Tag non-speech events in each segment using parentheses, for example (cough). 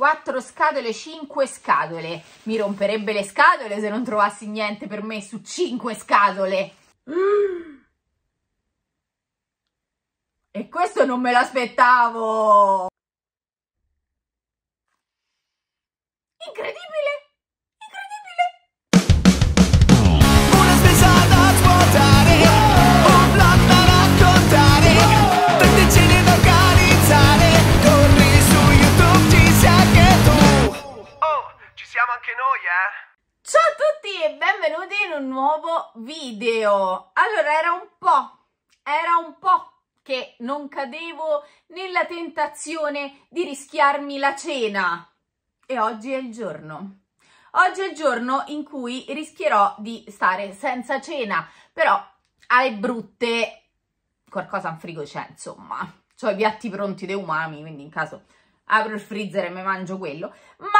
4 scatole, 5 scatole. Mi romperebbe le scatole se non trovassi niente per me su 5 scatole. E questo non me l'aspettavo! Incredibile! anche noi, eh? Ciao a tutti e benvenuti in un nuovo video. Allora, era un po', era un po' che non cadevo nella tentazione di rischiarmi la cena. E oggi è il giorno. Oggi è il giorno in cui rischierò di stare senza cena, però alle brutte qualcosa in frigo c'è, insomma. Ho i piatti pronti dei umami, quindi in caso apro il freezer e mi mangio quello, ma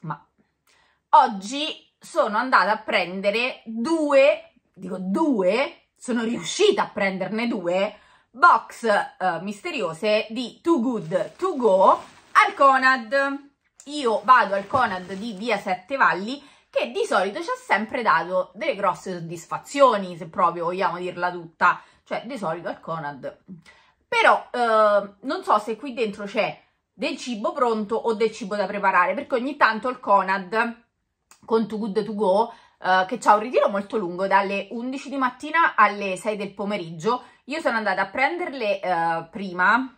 ma oggi sono andata a prendere due, dico due, sono riuscita a prenderne due, box eh, misteriose di Too Good To Go al Conad. Io vado al Conad di Via Sette Valli che di solito ci ha sempre dato delle grosse soddisfazioni, se proprio vogliamo dirla tutta, cioè di solito al Conad. Però eh, non so se qui dentro c'è del cibo pronto o del cibo da preparare, perché ogni tanto il Conad con Too Good To Go Uh, che ha un ritiro molto lungo dalle 11 di mattina alle 6 del pomeriggio. Io sono andata a prenderle uh, prima,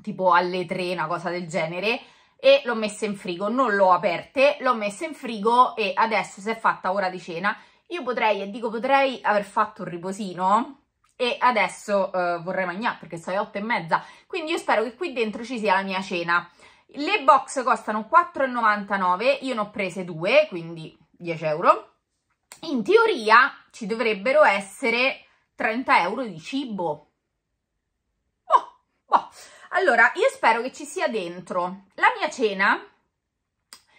tipo alle 3, una cosa del genere, e l'ho messa in frigo, non l'ho aperte, l'ho messa in frigo e adesso si è fatta ora di cena. Io potrei, e dico potrei, aver fatto un riposino e adesso eh, vorrei mangiare perché sono le otto e mezza, quindi io spero che qui dentro ci sia la mia cena. Le box costano 4,99, io ne ho prese due, quindi 10 euro. In teoria ci dovrebbero essere 30 euro di cibo. Boh, boh. Allora, io spero che ci sia dentro la mia cena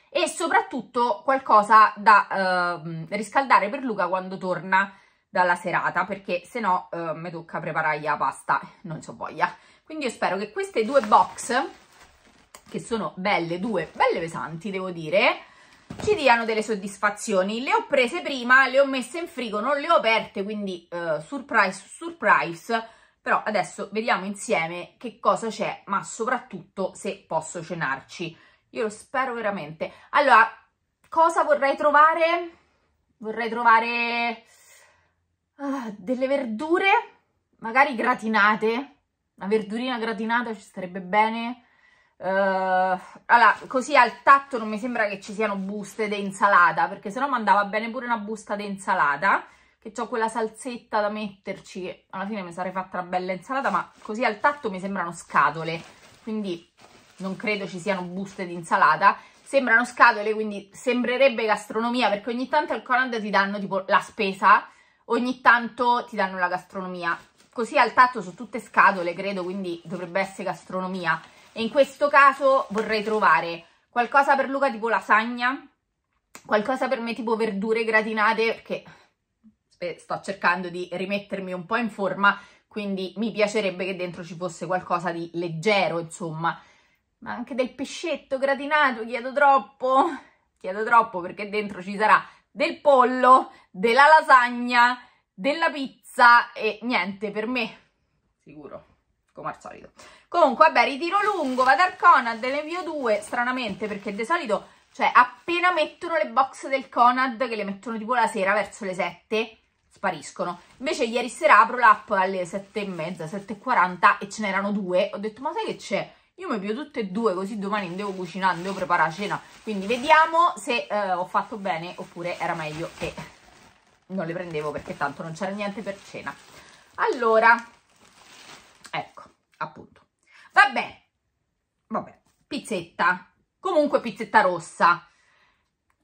e soprattutto qualcosa da eh, riscaldare per Luca quando torna dalla serata perché se no eh, mi tocca preparare la pasta, non so voglia. Quindi io spero che queste due box, che sono belle, due belle pesanti devo dire, ci diano delle soddisfazioni. Le ho prese prima, le ho messe in frigo, non le ho aperte, quindi eh, surprise, surprise. Però adesso vediamo insieme che cosa c'è, ma soprattutto se posso cenarci. Io lo spero veramente. Allora, cosa vorrei trovare? Vorrei trovare ah, delle verdure, magari gratinate, una verdurina gratinata ci starebbe bene. Uh, allora, così al tatto non mi sembra che ci siano buste di insalata, perché sennò mi andava bene pure una busta di insalata, che ho quella salsetta da metterci. Alla fine mi sarei fatta una bella insalata, ma così al tatto mi sembrano scatole, quindi non credo ci siano buste di insalata. Sembrano scatole, quindi sembrerebbe gastronomia, perché ogni tanto al Conad ti danno tipo la spesa, ogni tanto ti danno la gastronomia. Così al tatto sono tutte scatole, credo, quindi dovrebbe essere gastronomia. E in questo caso vorrei trovare qualcosa per Luca tipo lasagna, qualcosa per me tipo verdure gratinate, perché eh, sto cercando di rimettermi un po' in forma, quindi mi piacerebbe che dentro ci fosse qualcosa di leggero, insomma. Ma anche del pescetto gratinato, chiedo troppo, chiedo troppo perché dentro ci sarà del pollo, della lasagna, della pizza e niente, per me, sicuro, come al solito. Comunque, vabbè, ritiro lungo, vado al Conad, ne invio due, stranamente, perché di solito, cioè, appena mettono le box del Conad, che le mettono tipo la sera verso le 7, spariscono. Invece ieri sera apro l'app alle 7 e mezza, 7 e 40 e ce n'erano due. Ho detto, ma sai che c'è? Io mi piglio tutte e due, così domani devo cucinare, devo preparare cena. Quindi vediamo se eh, ho fatto bene oppure era meglio che non le prendevo perché tanto non c'era niente per cena. Allora, ecco, appunto. Vabbè, vabbè, pizzetta. Comunque pizzetta rossa.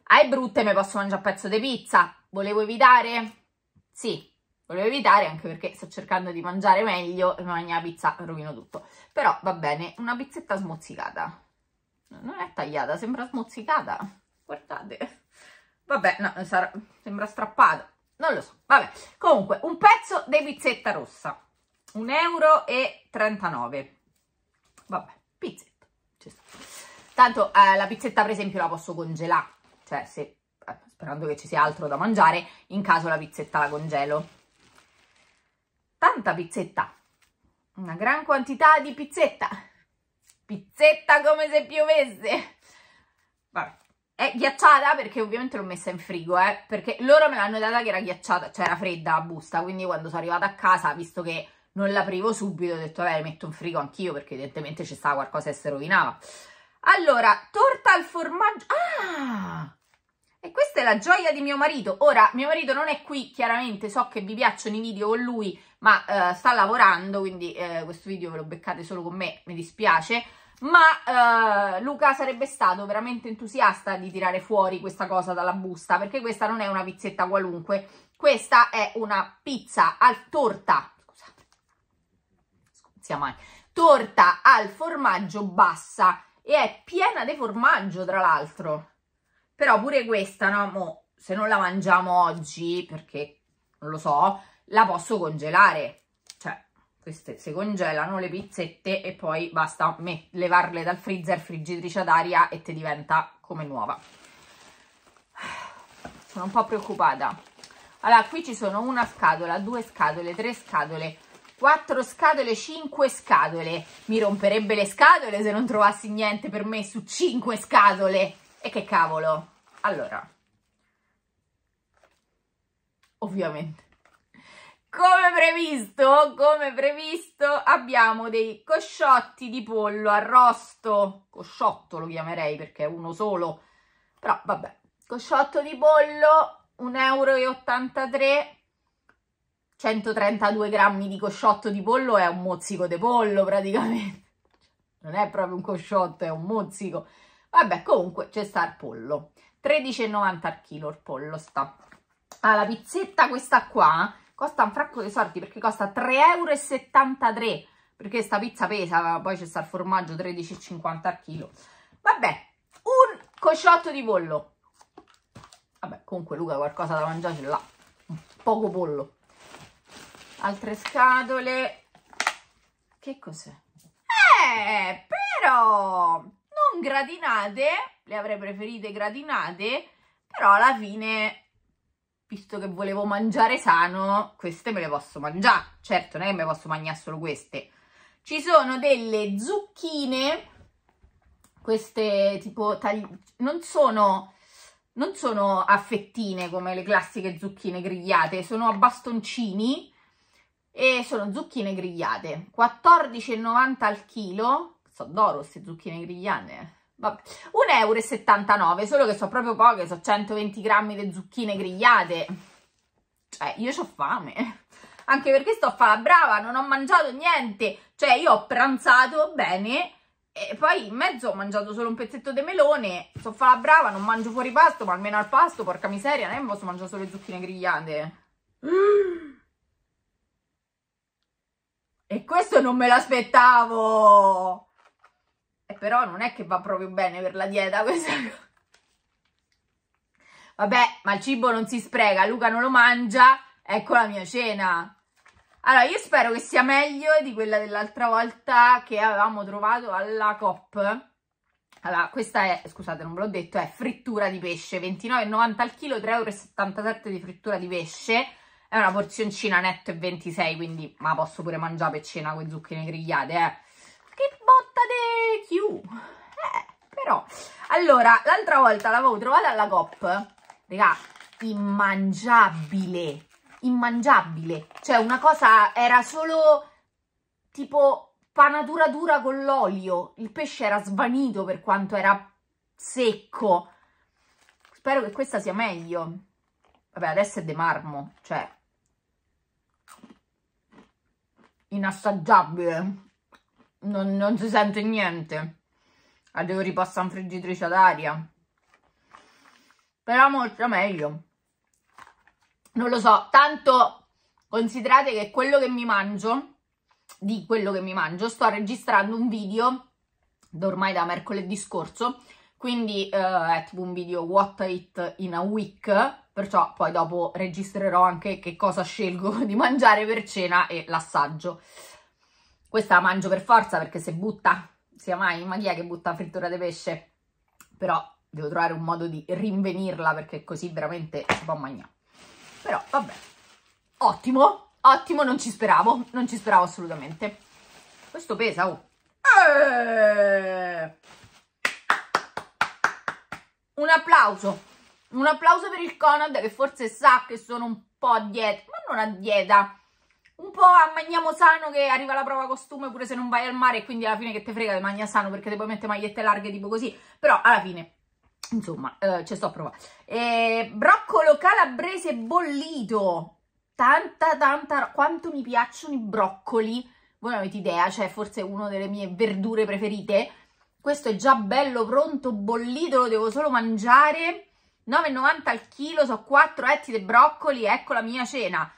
Ai ah, brutte mi posso mangiare un pezzo di pizza. Volevo evitare? Sì, Volevo evitare anche perché sto cercando di mangiare meglio e la mia pizza rovino tutto. Però va bene, una pizzetta smozzicata. Non è tagliata, sembra smozzicata. Guardate. Vabbè, no, sarà, sembra strappata. Non lo so, vabbè. Comunque, un pezzo di pizzetta rossa. 1,39 euro. e Vabbè, pizzetta. Tanto eh, la pizzetta, per esempio, la posso congelare. Cioè, se, eh, sperando che ci sia altro da mangiare, in caso la pizzetta la congelo tanta pizzetta, una gran quantità di pizzetta, pizzetta come se piovesse, vabbè, è ghiacciata perché ovviamente l'ho messa in frigo, eh, perché loro me l'hanno data che era ghiacciata, cioè era fredda la busta, quindi quando sono arrivata a casa, visto che non l'aprivo subito, ho detto vabbè, metto in frigo anch'io perché evidentemente ci stava qualcosa e si rovinava. Allora, torta al formaggio, ah, e questa è la gioia di mio marito. Ora, mio marito non è qui, chiaramente so che vi piacciono i video con lui, ma eh, sta lavorando, quindi eh, questo video ve lo beccate solo con me, mi dispiace. Ma eh, Luca sarebbe stato veramente entusiasta di tirare fuori questa cosa dalla busta, perché questa non è una pizzetta qualunque, questa è una pizza al torta, scusate, sia mai, torta al formaggio bassa e è piena di formaggio tra l'altro però pure questa, no, mo, se non la mangiamo oggi, perché non lo so, la posso congelare. Cioè, queste si congelano le pizzette e poi basta levarle dal freezer, friggitrice ad aria e te diventa come nuova. Sono un po' preoccupata. Allora, qui ci sono una scatola, due scatole, tre scatole, quattro scatole, cinque scatole. Mi romperebbe le scatole se non trovassi niente per me su cinque scatole. E che cavolo? Allora, ovviamente, come previsto, come previsto, abbiamo dei cosciotti di pollo arrosto, cosciotto lo chiamerei perché è uno solo, però vabbè, cosciotto di pollo, 1,83 euro, 132 grammi di cosciotto di pollo è un mozzico di pollo praticamente, non è proprio un cosciotto, è un mozzico, Vabbè, comunque c'è sta il pollo. 13,90 al chilo il pollo sta. Ah, la pizzetta questa qua eh, costa un fracco di soldi perché costa 3,73 euro perché sta pizza pesa, poi c'è sta il formaggio 13,50 al chilo. Vabbè, un cosciotto di pollo. Vabbè, comunque Luca qualcosa da mangiare ce l'ha. Poco pollo. Altre scatole. Che cos'è? Eh, però non gradinate, le avrei preferite gradinate, però alla fine, visto che volevo mangiare sano, queste me le posso mangiare. Certo, non è che me posso mangiare solo queste. Ci sono delle zucchine, queste tipo tagli... non sono non sono a fettine come le classiche zucchine grigliate, sono a bastoncini e sono zucchine grigliate, 14,90 al chilo, so d'oro queste zucchine grigliane. Eh. Vabbè, 1,79 euro, solo che sono proprio poche, sono 120 grammi di zucchine grigliate. Cioè, io ho fame. Anche perché sto a fare brava, non ho mangiato niente. Cioè, io ho pranzato bene e poi in mezzo ho mangiato solo un pezzetto di melone. Sto a la brava, non mangio fuori pasto, ma almeno al pasto, porca miseria, non posso mangiare solo le zucchine grigliate. (gasps) E questo non me l'aspettavo! E però non è che va proprio bene per la dieta (laughs) questa cosa. Vabbè, ma il cibo non si spreca, Luca non lo mangia, ecco la mia cena. Allora, io spero che sia meglio di quella dell'altra volta che avevamo trovato alla COP. Allora, questa è, scusate, non ve l'ho detto, è frittura di pesce, 29,90 al chilo, 3,77 euro di frittura di pesce. È una porzioncina netto e 26, quindi ma posso pure mangiare per cena con zucchine grigliate, eh che botta di Q! Eh, però... Allora, l'altra volta l'avevo trovata alla GOP. Raga, immangiabile. Immangiabile. Cioè, una cosa era solo tipo panatura dura con l'olio. Il pesce era svanito per quanto era secco. Spero che questa sia meglio. Vabbè, adesso è de marmo, cioè... Inassaggiabile non, non si sente niente. La devo ripassare in friggitrice ad aria. Però molto meglio. Non lo so, tanto considerate che quello che mi mangio, di quello che mi mangio, sto registrando un video ormai da mercoledì scorso, quindi eh, è tipo un video what it in a week, perciò poi dopo registrerò anche che cosa scelgo (laughs) di mangiare per cena e l'assaggio. Questa la mangio per forza perché se butta, sia mai, ma chi è che butta frittura di pesce? Però devo trovare un modo di rinvenirla perché così veramente si può mangiare. Però vabbè, ottimo, ottimo, non ci speravo, non ci speravo assolutamente. Questo pesa, oh. Eh! Un applauso, un applauso per il Conad che forse sa che sono un po' a dieta, ma non a dieta, un po' a Magniamo Sano che arriva la prova costume pure se non vai al mare e quindi alla fine che te frega di Magna Sano perché ti puoi mettere magliette larghe tipo così, però alla fine... Insomma, eh, ci sto a provare. Eh, broccolo calabrese bollito. Tanta, tanta... Quanto mi piacciono i broccoli. Voi non avete idea, cioè forse una delle mie verdure preferite. Questo è già bello, pronto, bollito, lo devo solo mangiare. 9,90 al chilo, so 4 etti di broccoli, ecco la mia cena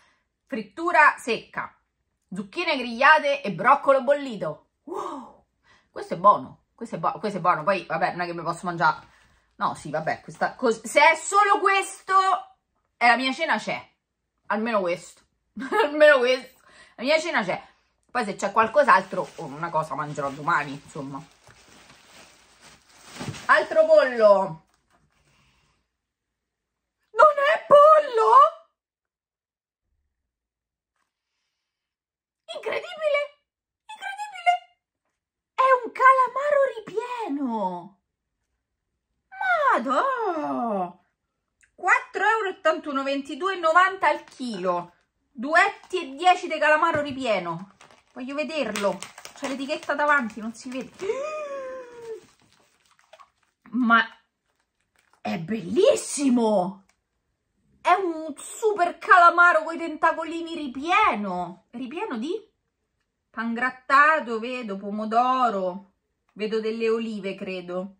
frittura secca, zucchine grigliate e broccolo bollito. Wow, questo è buono, questo è, bu questo è buono, poi vabbè non è che mi posso mangiare. No, sì, vabbè, questa, se è solo questo, eh, la mia cena c'è. Almeno questo, (laughs) almeno questo. La mia cena c'è. Poi se c'è qualcos'altro, oh, una cosa mangerò domani, insomma. Altro pollo 22,90 al chilo. Duetti e 10 di calamaro ripieno. Voglio vederlo. C'è l'etichetta davanti, non si vede. Ma è bellissimo! È un super calamaro con i tentacolini ripieno. Ripieno di pangrattato, vedo, pomodoro. Vedo delle olive, credo.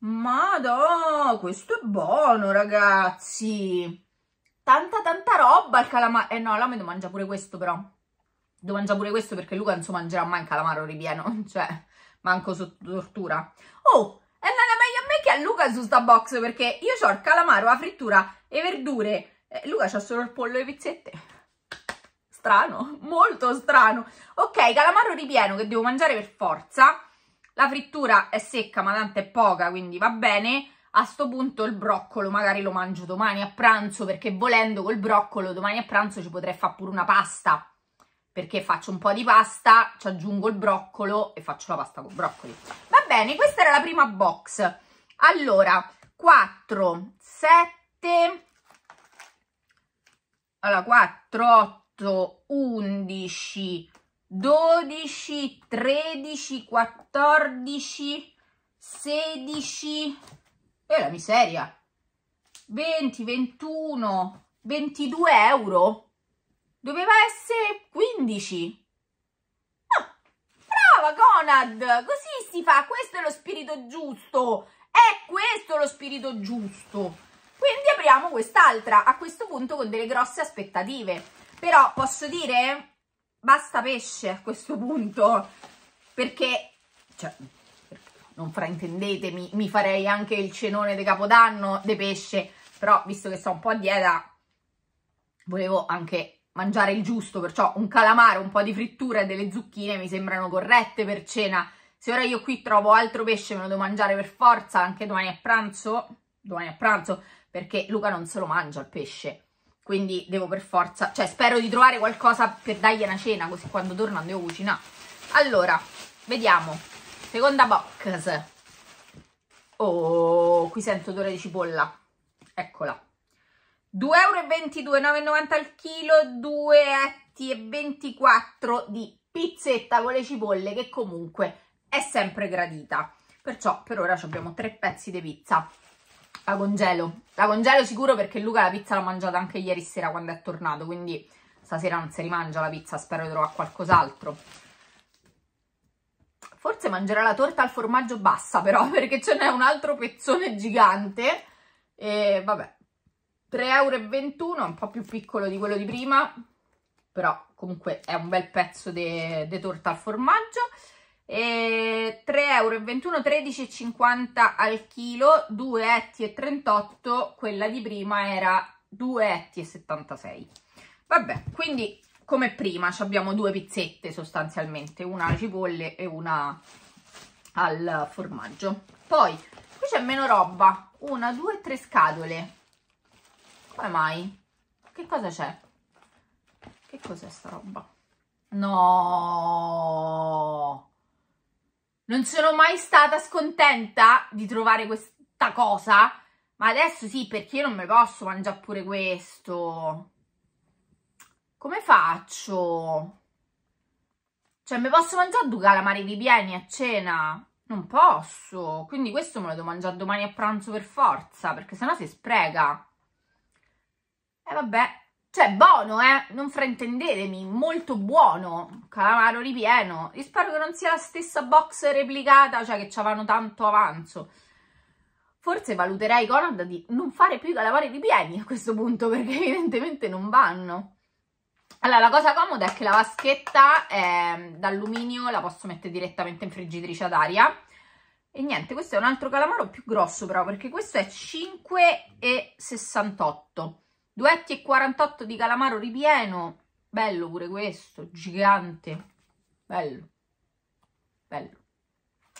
Ma questo è buono, ragazzi. Tanta, tanta roba il calamaro. Eh no, la me devo mangiare pure questo, però. Devo mangiare pure questo perché Luca non so mangerà mai il calamaro ripieno. (laughs) Cioè, manco sotto tortura. Oh, è andata meglio a me che a Luca su sta box perché io ho il calamaro, la frittura, le verdure. Eh, Luca c'ha solo il pollo e le pizzette. Strano, molto strano. Ok, calamaro ripieno che devo mangiare per forza la frittura è secca ma tanto è poca quindi va bene. A sto punto il broccolo magari lo mangio domani a pranzo perché volendo col broccolo domani a pranzo ci potrei fare pure una pasta perché faccio un po' di pasta, ci aggiungo il broccolo e faccio la pasta con broccoli. Va bene, questa era la prima box. Allora, 4, 7, allora 4, 8, 11, 12, 13, 14, 16 e la miseria 20, 21, 22 euro doveva essere 15 ah, brava Conad così si fa questo è lo spirito giusto è questo lo spirito giusto quindi apriamo quest'altra a questo punto con delle grosse aspettative però posso dire basta pesce a questo punto, perché, cioè, non fraintendetemi, mi farei anche il cenone di Capodanno di pesce, però visto che sto un po' a dieta, volevo anche mangiare il giusto, perciò un calamaro, un po' di frittura e delle zucchine mi sembrano corrette per cena. Se ora io qui trovo altro pesce me lo devo mangiare per forza, anche domani a pranzo, domani a pranzo, perché Luca non se lo mangia il pesce quindi devo per forza, cioè spero di trovare qualcosa per dargli una cena, così quando torno devo cucinare. Allora, vediamo, seconda box. Oh, qui sento odore di cipolla, eccola. 2,22 euro, 9,90 al chilo, 2,24 di pizzetta con le cipolle che comunque è sempre gradita. Perciò per ora abbiamo tre pezzi di pizza. La congelo. La congelo sicuro perché Luca la pizza l'ha mangiata anche ieri sera quando è tornato, quindi stasera non si rimangia la pizza, spero di trovare qualcos'altro. Forse mangerà la torta al formaggio bassa però, (laughs) perché ce n'è un altro pezzone gigante. E vabbè, 3,21 euro, un po' più piccolo di quello di prima, però comunque è un bel pezzo di torta al formaggio e 3,21 euro, 13,50 al chilo, 2 etti e 38, quella di prima era 2 etti e 76. Vabbè, quindi come prima abbiamo due pizzette sostanzialmente, una alle cipolle e una al formaggio. Poi, qui c'è meno roba, una, due, tre scatole. Come mai? Che cosa c'è? Che cos'è sta roba? Nooo! Non sono mai stata scontenta di trovare questa cosa, ma adesso sì, perché io non me posso mangiare pure questo? Come faccio? Cioè, mi posso mangiare due calamari ripieni a cena? Non posso, quindi questo me lo devo mangiare domani a pranzo per forza, perché sennò si spreca. E eh, vabbè, cioè, buono, eh? Non fraintendetemi, molto buono. Calamaro ripieno. Io spero che non sia la stessa box replicata, cioè che ci c'avano tanto avanzo. Forse valuterei Conad di non fare più i calamari ripieni a questo punto, perché evidentemente non vanno. Allora, la cosa comoda è che la vaschetta è ehm, d'alluminio, la posso mettere direttamente in friggitrice ad aria. E niente, questo è un altro calamaro più grosso però, perché questo è 5,68 Duetti e 48 di Calamaro ripieno. Bello pure questo, gigante. Bello. Bello.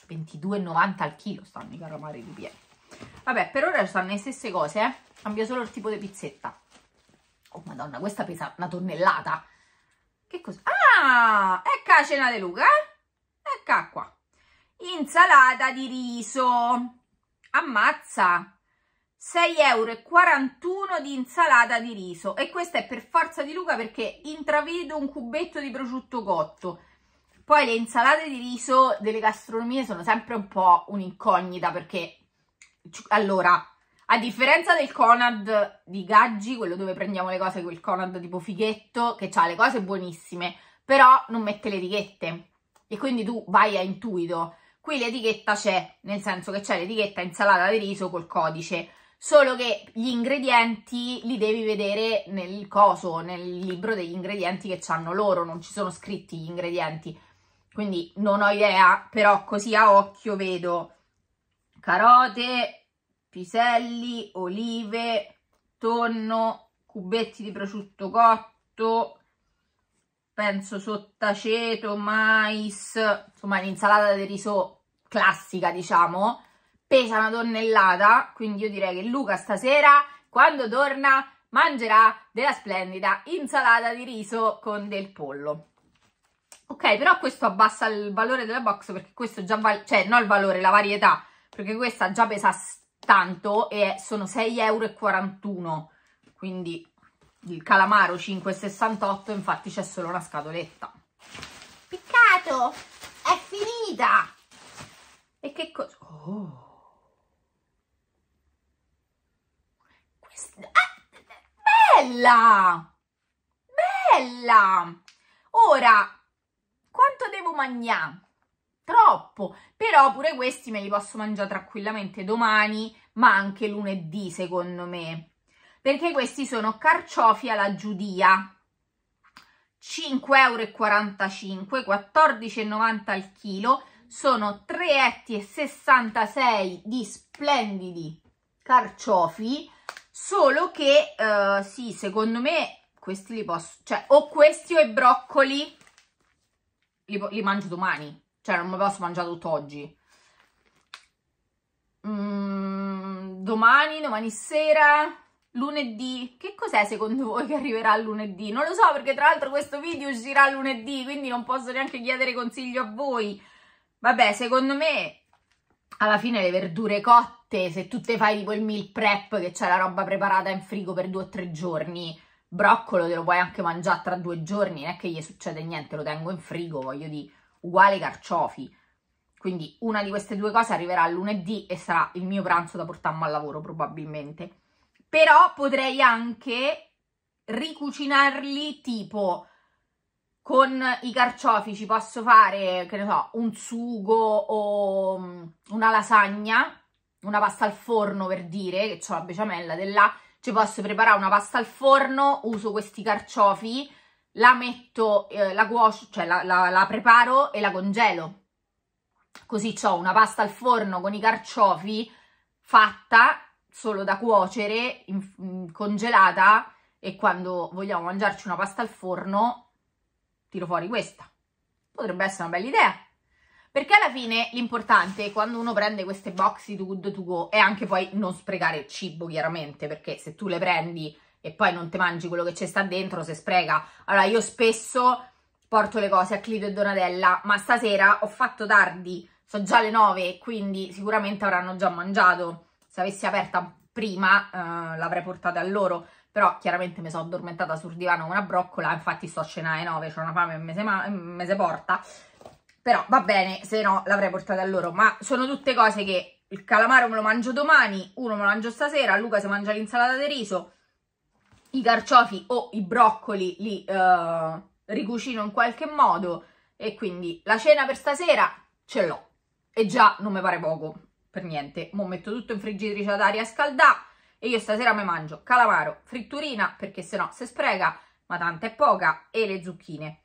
22,90 al chilo stanno i calamari ripieni. Vabbè, per ora stanno le stesse cose, eh. Cambia solo il tipo di pizzetta. Oh, madonna, questa pesa una tonnellata. Che cosa? Ah, ecco la cena di Luca, eh? Ecco qua. Insalata di riso. Ammazza. 6,41 euro di insalata di riso e questa è per forza di Luca perché intravedo un cubetto di prosciutto cotto poi le insalate di riso delle gastronomie sono sempre un po' un'incognita perché allora a differenza del Conad di Gaggi quello dove prendiamo le cose quel Conad tipo fighetto che ha le cose buonissime però non mette le etichette e quindi tu vai a intuito qui l'etichetta c'è nel senso che c'è l'etichetta insalata di riso col codice solo che gli ingredienti li devi vedere nel coso, nel libro degli ingredienti che hanno loro, non ci sono scritti gli ingredienti, quindi non ho idea, però così a occhio vedo carote, piselli, olive, tonno, cubetti di prosciutto cotto, penso sottaceto, mais, insomma l'insalata di riso classica diciamo, pesa una tonnellata, quindi io direi che Luca stasera, quando torna, mangerà della splendida insalata di riso con del pollo. Ok, però questo abbassa il valore della box perché questo già vale, cioè non il valore, la varietà, perché questa già pesa tanto e sono 6,41 euro, quindi il calamaro 5,68, infatti c'è solo una scatoletta. Peccato, è finita! E che cosa... Oh. Bella! Bella! Ora, quanto devo mangiare? Troppo! Però pure questi me li posso mangiare tranquillamente domani, ma anche lunedì secondo me. Perché questi sono carciofi alla giudia. 5,45 euro, 14,90 al chilo, sono 3,66 etti di splendidi carciofi solo che uh, sì, secondo me questi li posso, cioè o questi o i broccoli li, li mangio domani, cioè non me li posso mangiare tutto oggi. Mm, domani, domani sera, lunedì, che cos'è secondo voi che arriverà lunedì? Non lo so perché tra l'altro questo video uscirà lunedì, quindi non posso neanche chiedere consiglio a voi. Vabbè, secondo me alla fine le verdure cotte notte, se tu te fai tipo il meal prep che c'è la roba preparata in frigo per due o tre giorni, broccolo te lo puoi anche mangiare tra due giorni, non è che gli succede niente, lo tengo in frigo, voglio dire, uguale carciofi. Quindi una di queste due cose arriverà lunedì e sarà il mio pranzo da portarmi al lavoro probabilmente. Però potrei anche ricucinarli tipo con i carciofi ci posso fare, che ne so, un sugo o mm, una lasagna una pasta al forno per dire, che ho la beciamella della, ci posso preparare una pasta al forno, uso questi carciofi, la metto, eh, la cuocio, cioè la, la, la preparo e la congelo. Così ho una pasta al forno con i carciofi fatta solo da cuocere, in, in, mm, congelata e quando vogliamo mangiarci una pasta al forno tiro fuori questa. Potrebbe essere una bella idea. Perché alla fine l'importante quando uno prende queste boxy di Good To Go è anche poi non sprecare cibo, chiaramente, perché se tu le prendi e poi non ti mangi quello che ci sta dentro, se spreca. Allora, io spesso porto le cose a Clito e Donatella, ma stasera ho fatto tardi, sono già le 9, quindi sicuramente avranno già mangiato. Se avessi aperta prima eh, l'avrei portata a loro, però chiaramente mi sono addormentata sul divano con una broccola, infatti sto a cena alle 9, ho una fame e me me se porta però va bene, se no l'avrei portata a loro, ma sono tutte cose che il calamaro me lo mangio domani, uno me lo mangio stasera, Luca si mangia l'insalata di riso, i carciofi o i broccoli li uh, ricucino in qualche modo e quindi la cena per stasera ce l'ho e già non mi pare poco per niente, mo metto tutto in friggitrice ad aria scaldata e io stasera mi mangio calamaro, fritturina perché se no si spreca ma tanta è poca e le zucchine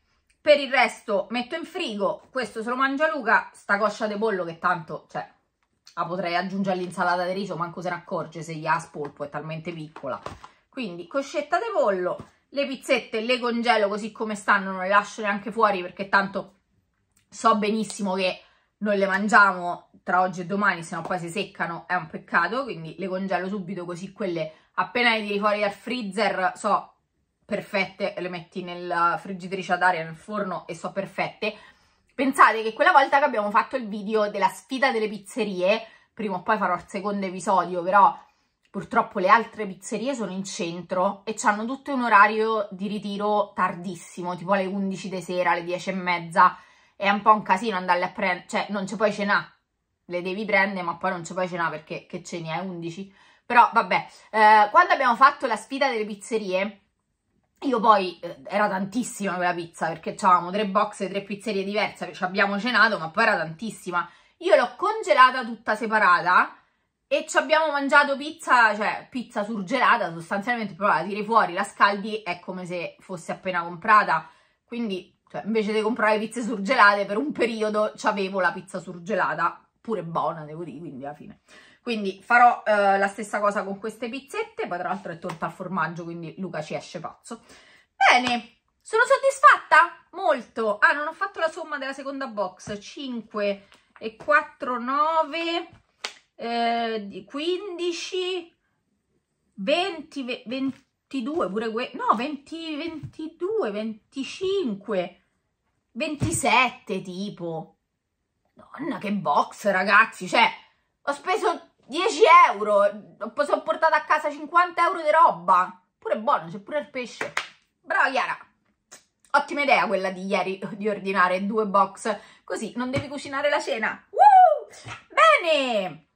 per il resto metto in frigo, questo se lo mangia Luca, sta coscia di pollo che tanto, cioè, la potrei aggiungere all'insalata di riso, manco se ne accorge se gli ha spolpo, è talmente piccola. Quindi coscetta di pollo, le pizzette le congelo così come stanno, non le lascio neanche fuori perché tanto so benissimo che non le mangiamo tra oggi e domani, se no poi si seccano, è un peccato, quindi le congelo subito così quelle appena le tiri fuori dal freezer so perfette, le metti nella friggitrice ad aria, nel forno e so perfette. Pensate che quella volta che abbiamo fatto il video della sfida delle pizzerie, prima o poi farò il secondo episodio, però purtroppo le altre pizzerie sono in centro e hanno tutte un orario di ritiro tardissimo, tipo alle 11 di sera, alle 10 e mezza, è un po' un casino andarle a prendere, cioè non ci puoi cenare, le devi prendere ma poi non ci puoi cenare perché che ceni alle eh, 11? Però vabbè, eh, quando abbiamo fatto la sfida delle pizzerie io poi, eh, era tantissima quella pizza, perché avevamo tre box, tre pizzerie diverse, ci abbiamo cenato, ma poi era tantissima. Io l'ho congelata tutta separata e ci abbiamo mangiato pizza, cioè pizza surgelata, sostanzialmente, però la tiri fuori, la scaldi, è come se fosse appena comprata. Quindi, cioè, invece di comprare pizze surgelate, per un periodo avevo la pizza surgelata, pure buona, devo dire, quindi alla fine quindi farò eh, la stessa cosa con queste pizzette, poi tra l'altro è torta al formaggio, quindi Luca ci esce pazzo. Bene, sono soddisfatta? Molto. Ah, non ho fatto la somma della seconda box, 5 e 4, 9, eh, 15, 20, 20 22, pure que no, 20, 22, 25, 27 tipo. Madonna, che box, ragazzi, cioè, ho speso 10 euro, eh, sono portata a casa 50 euro di roba, pure buono, c'è pure il pesce, brava Chiara, ottima idea quella di ieri (laughs) di ordinare due box, così non devi cucinare la cena, Woo! bene!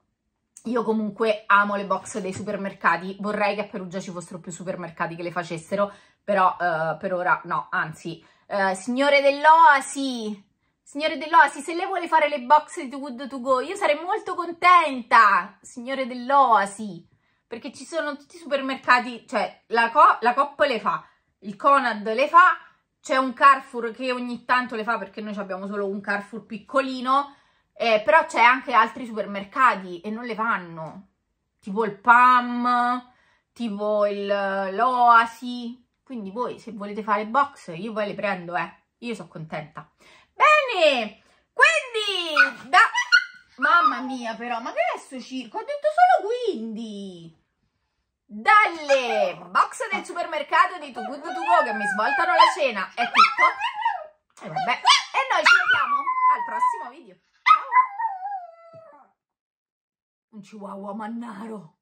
Io comunque amo le box dei supermercati, vorrei che a Perugia ci fossero più supermercati che le facessero, però uh, per ora no, anzi, uh, signore dell'Oasi, Signore dell'Oasi, se lei vuole fare le box di Good to Go, io sarei molto contenta, signore dell'Oasi, perché ci sono tutti i supermercati, cioè la, co la Coppa le fa, il Conad le fa, c'è un Carrefour che ogni tanto le fa perché noi abbiamo solo un Carrefour piccolino, eh, però c'è anche altri supermercati e non le fanno, tipo il PAM, tipo eh, l'Oasi, quindi voi se volete fare box io poi le prendo, eh, io sono contenta. Bene, quindi da... Mamma mia però, ma che è sto circo? Ho detto solo quindi. Dalle box del supermercato di Too Good To Go che mi svoltano la cena è tutto. E vabbè, e noi ci vediamo al prossimo video. Ciao. Un chihuahua mannaro.